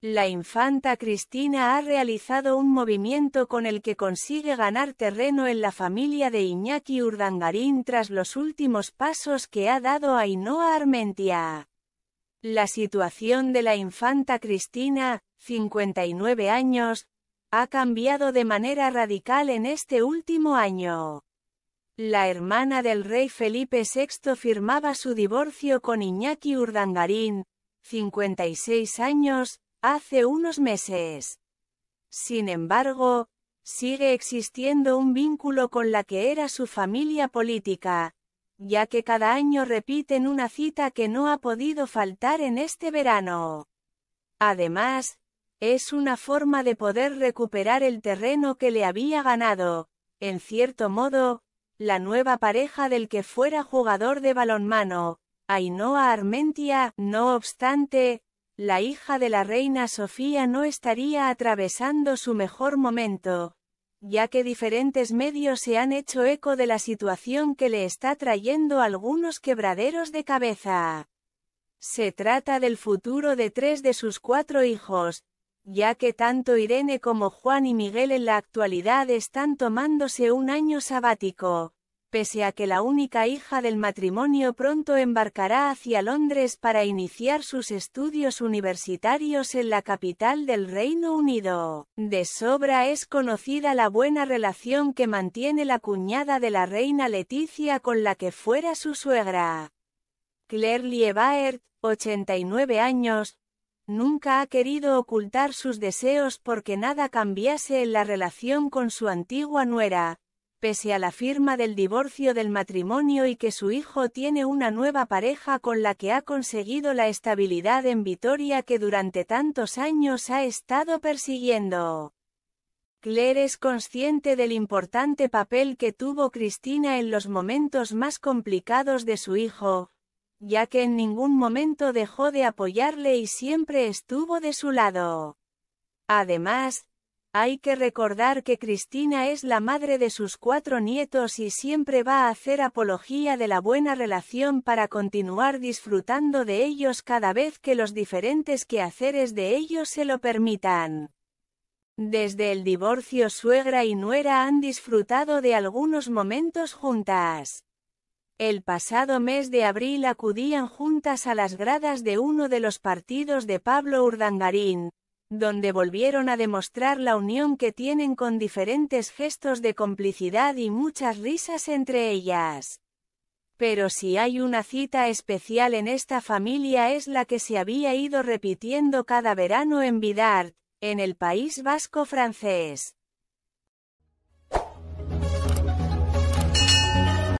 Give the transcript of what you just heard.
La infanta Cristina ha realizado un movimiento con el que consigue ganar terreno en la familia de Iñaki Urdangarín tras los últimos pasos que ha dado Ainhoa Armentia. La situación de la infanta Cristina, 59 años, ha cambiado de manera radical en este último año. La hermana del rey Felipe VI firmaba su divorcio con Iñaki Urdangarín, 56 años, hace unos meses. Sin embargo, sigue existiendo un vínculo con la que era su familia política, ya que cada año repiten una cita que no ha podido faltar en este verano. Además, es una forma de poder recuperar el terreno que le había ganado, en cierto modo, la nueva pareja del que fuera jugador de balonmano, Ainhoa Armentia, no obstante, la hija de la reina Sofía no estaría atravesando su mejor momento, ya que diferentes medios se han hecho eco de la situación que le está trayendo algunos quebraderos de cabeza. Se trata del futuro de tres de sus cuatro hijos, ya que tanto Irene como Juan y Miguel en la actualidad están tomándose un año sabático, pese a que la única hija del matrimonio pronto embarcará hacia Londres para iniciar sus estudios universitarios en la capital del Reino Unido. De sobra es conocida la buena relación que mantiene la cuñada de la reina Leticia con la que fuera su suegra. Claire Liebaert, 89 años, nunca ha querido ocultar sus deseos porque nada cambiase en la relación con su antigua nuera, pese a la firma del divorcio del matrimonio y que su hijo tiene una nueva pareja con la que ha conseguido la estabilidad en Vitoria que durante tantos años ha estado persiguiendo. Claire es consciente del importante papel que tuvo Cristina en los momentos más complicados de su hijo, ya que en ningún momento dejó de apoyarle y siempre estuvo de su lado. Además, hay que recordar que Cristina es la madre de sus cuatro nietos y siempre va a hacer apología de la buena relación para continuar disfrutando de ellos cada vez que los diferentes quehaceres de ellos se lo permitan. Desde el divorcio suegra y nuera han disfrutado de algunos momentos juntas. El pasado mes de abril acudían juntas a las gradas de uno de los partidos de Pablo Urdangarín, donde volvieron a demostrar la unión que tienen con diferentes gestos de complicidad y muchas risas entre ellas. Pero si hay una cita especial en esta familia es la que se había ido repitiendo cada verano en Bidart, en el País Vasco francés.